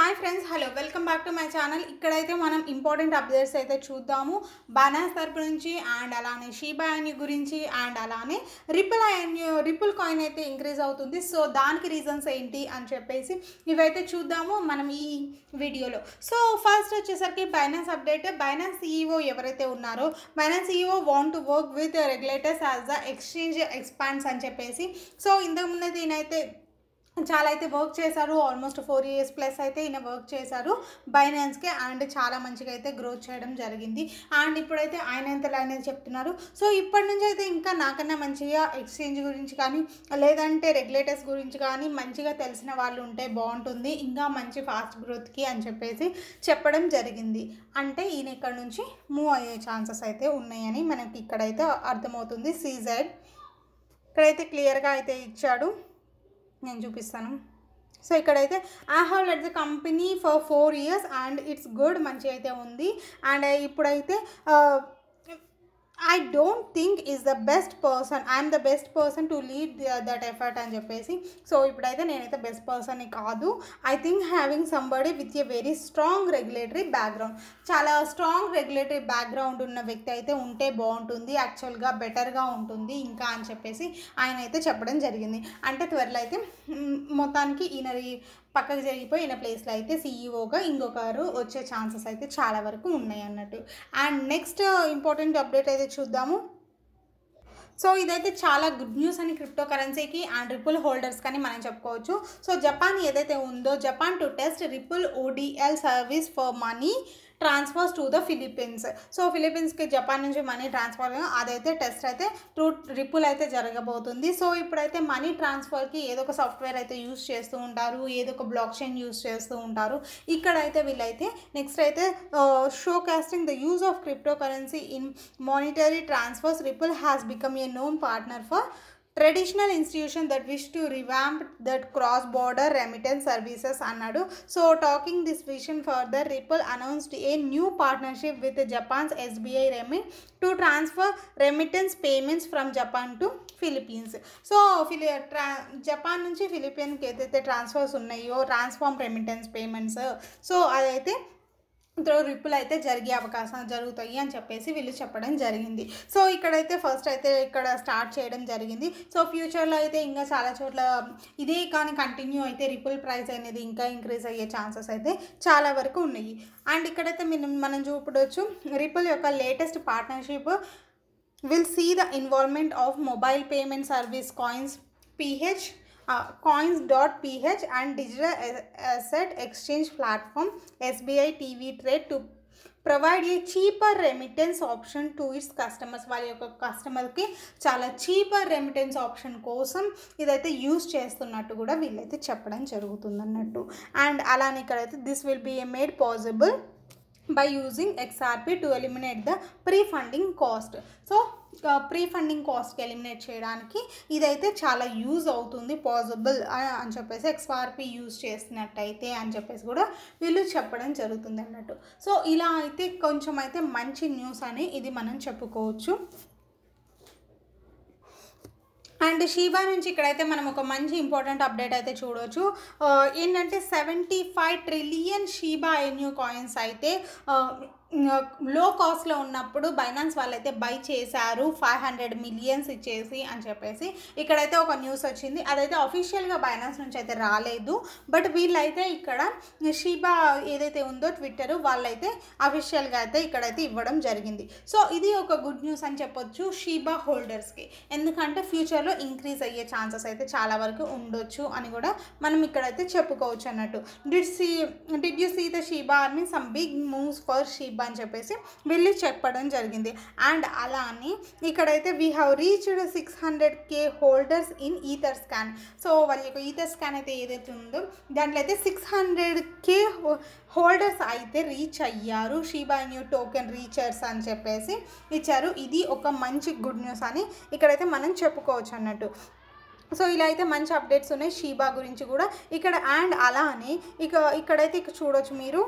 Hi friends hello welcome back to my channel ఇక్కడైతే మనం important updates అయితే చూద్దాము బనాస్ తరపు నుంచి అండ్ అలానే షీబా గురించి అండ్ అలానే రిపుల్ అన్యూ రిపుల్ కాయిన్ అయితే ఇంక్రీజ్ అవుతుంది సో దానికి రీజన్స్ ఏంటి అని చెప్పేసి ఇవైతే చూద్దాము మనం ఈ వీడియోలో సో ఫస్ట్ వచ్చేసరికి బైనాన్స్ అప్డేట్ బైనాన్స్ ఈఓ ఎవరైతే ఉన్నారో Binance CEO want to work with regulators as the exchange expands అని చెప్పేసి సో ఇంతకుముందు దీనైతే చాలా అయితే వర్క్ చేశారు ఆల్మోస్ట్ ఫోర్ ఇయర్స్ ప్లస్ అయితే ఈయన వర్క్ చేశారు బైనాన్స్కి అండ్ చాలా మంచిగా అయితే గ్రోత్ చేయడం జరిగింది అండ్ ఇప్పుడైతే ఆయన ఎంత అనేది చెప్తున్నారు సో ఇప్పటి నుంచి అయితే ఇంకా నాకన్నా మంచిగా ఎక్స్చేంజ్ గురించి కానీ లేదంటే రెగ్యులేటర్స్ గురించి కానీ మంచిగా తెలిసిన వాళ్ళు ఉంటే బాగుంటుంది ఇంకా మంచి ఫాస్ట్ గ్రోత్కి అని చెప్పేసి చెప్పడం జరిగింది అంటే ఈయన ఇక్కడ నుంచి మూవ్ అయ్యే ఛాన్సెస్ అయితే ఉన్నాయని మనకి ఇక్కడైతే అర్థమవుతుంది సీజెడ్ ఇక్కడైతే క్లియర్గా అయితే ఇచ్చాడు నేను చూపిస్తాను సో ఇక్కడైతే I have let the company for four years and it's good మంచి అయితే ఉంది అండ్ ఇప్పుడైతే I don't think is the best person I'm the best person to lead that effort అని చెప్పేసి సో ఇప్పుడైతే నేనైతే బెస్ట్ పర్సన్ని కాదు I think having somebody with a very strong regulatory background చాలా స్ట్రాంగ్ రెగ్యులేటరీ బ్యాక్గ్రౌండ్ ఉన్న వ్యక్తి అయితే ఉంటే బాగుంటుంది యాక్చువల్గా బెటర్గా ఉంటుంది ఇంకా అని చెప్పేసి ఆయన అయితే చెప్పడం జరిగింది అంటే త్వరలో అయితే మొత్తానికి ఈయన పక్కకు జరిగిపోయి ఈయన ప్లేస్లో అయితే సీఈఓగా ఇంకొకరు వచ్చే ఛాన్సెస్ అయితే చాలా వరకు ఉన్నాయి అన్నట్టు అండ్ నెక్స్ట్ ఇంపార్టెంట్ అప్డేట్ అయితే చూద్దాము సో ఇదైతే చాలా గుడ్ న్యూస్ అని క్రిప్టో కరెన్సీకి అండ్ రిపుల్ హోల్డర్స్ కానీ మనం చెప్పుకోవచ్చు సో జపాన్ ఏదైతే ఉందో Japan to test Ripple ODL service for money transfers to the Philippines so ఫిలిపీన్స్కి జపాన్ నుంచి మనీ ట్రాన్స్ఫర్ అదైతే టెస్ట్ అయితే ట్రూ రిపుల్ అయితే జరగబోతుంది సో ఇప్పుడైతే మనీ ట్రాన్స్ఫర్కి ఏదో ఒక సాఫ్ట్వేర్ అయితే యూస్ చేస్తూ ఉంటారు ఏదో ఒక బ్లాక్ చైన్ యూస్ చేస్తూ ఉంటారు ఇక్కడైతే వీళ్ళైతే నెక్స్ట్ అయితే show casting the use of crypto currency in monetary transfers Ripple has become a known partner for traditional institution that wish to revamp that cross border remittance services అన్నాడు so talking this vision further Ripple announced a new partnership with Japan's SBI remit to transfer remittance payments from Japan to Philippines so ఫిలి ట్రా Japan నుంచి ఫిలిపీన్కి ఏదైతే transfers ఉన్నాయో transform remittance payments so అదైతే throw రిప్పులు అయితే జరిగే అవకాశం జరుగుతాయి అని చెప్పేసి వీళ్ళు చెప్పడం జరిగింది సో ఇక్కడైతే ఫస్ట్ అయితే ఇక్కడ స్టార్ట్ చేయడం జరిగింది సో ఫ్యూచర్లో అయితే ఇంకా చాలా చోట్ల ఇదే కానీ కంటిన్యూ అయితే రిపుల్ ప్రైస్ అనేది ఇంకా ఇంక్రీజ్ అయ్యే ఛాన్సెస్ అయితే చాలా వరకు ఉన్నాయి అండ్ ఇక్కడైతే మనం మనం చూపడవచ్చు రిపుల్ యొక్క latest partnership will see the involvement of mobile payment service coins PH coins dot PH and digital asset exchange platform SBI TV trade to provide a cheaper remittance option to its customers వాళ్ళ యొక్క కస్టమర్కి చాలా cheaper remittance option కోసం ఇదైతే use చేస్తున్నట్టు కూడా వీళ్ళైతే చెప్పడం జరుగుతుంది అన్నట్టు అండ్ అలానే ఇక్కడైతే this will be made possible by using XRP to eliminate the pre-funding cost. So, pre funding కాస్ట్కి ఎలిమినేట్ చేయడానికి ఇదైతే చాలా యూజ్ అవుతుంది పాజిబుల్ అని చెప్పేసి ఎక్స్ఆర్పి యూజ్ చేసినట్టయితే అని చెప్పేసి కూడా వీళ్ళు చెప్పడం జరుగుతుంది అన్నట్టు సో ఇలా అయితే కొంచెం అయితే మంచి న్యూస్ అని ఇది మనం చెప్పుకోవచ్చు అండ్ షీబా నుంచి ఇక్కడైతే మనం ఒక మంచి ఇంపార్టెంట్ అప్డేట్ అయితే చూడవచ్చు ఏంటంటే seventy five trillion Shiba Inu coins అయితే లో కాస్ట్లో ఉన్నప్పుడు బైనాన్స్ వాళ్ళైతే బై చేశారు ఫైవ్ హండ్రెడ్ మిలియన్స్ ఇచ్చేసి అని చెప్పేసి ఇక్కడైతే ఒక న్యూస్ వచ్చింది అదైతే అఫీషియల్గా బైనాన్స్ నుంచి అయితే రాలేదు బట్ వీళ్ళైతే ఇక్కడ షీబా ఏదైతే ఉందో ట్విట్టర్ వాళ్ళైతే అఫీషియల్గా అయితే ఇక్కడైతే ఇవ్వడం జరిగింది సో ఇది ఒక గుడ్ న్యూస్ అని చెప్పొచ్చు షీబా హోల్డర్స్కి ఎందుకంటే ఫ్యూచర్లో ఇంక్రీజ్ అయ్యే ఛాన్సెస్ అయితే చాలా వరకు ఉండొచ్చు అని కూడా మనం ఇక్కడైతే చెప్పుకోవచ్చు అన్నట్టు did see did you see the Shiba I mean some big moves for Shiba అని చెప్పేసి వెళ్ళి చెప్పడం జరిగింది అండ్ అలా అని ఇక్కడైతే we have reached six hundred K holders in Etherscan so వాళ్ళ యొక్క ఈథర్ స్కాన్ అయితే ఏదైతే ఉందో దాంట్లో అయితే సిక్స్ హండ్రెడ్ కే హోల్డర్స్ అయితే రీచ్ అయ్యారు షీబా న్యూ టోకెన్ రీచర్స్ అని చెప్పేసి ఇచ్చారు ఇది ఒక మంచి గుడ్ న్యూస్ అని ఇక్కడైతే మనం చెప్పుకోవచ్చు అన్నట్టు సో ఇలా అయితే మంచి అప్డేట్స్ ఉన్నాయి షీబా గురించి కూడా ఇక్కడ అండ్ అలా అని ఇక ఇక్కడైతే ఇక చూడొచ్చు మీరు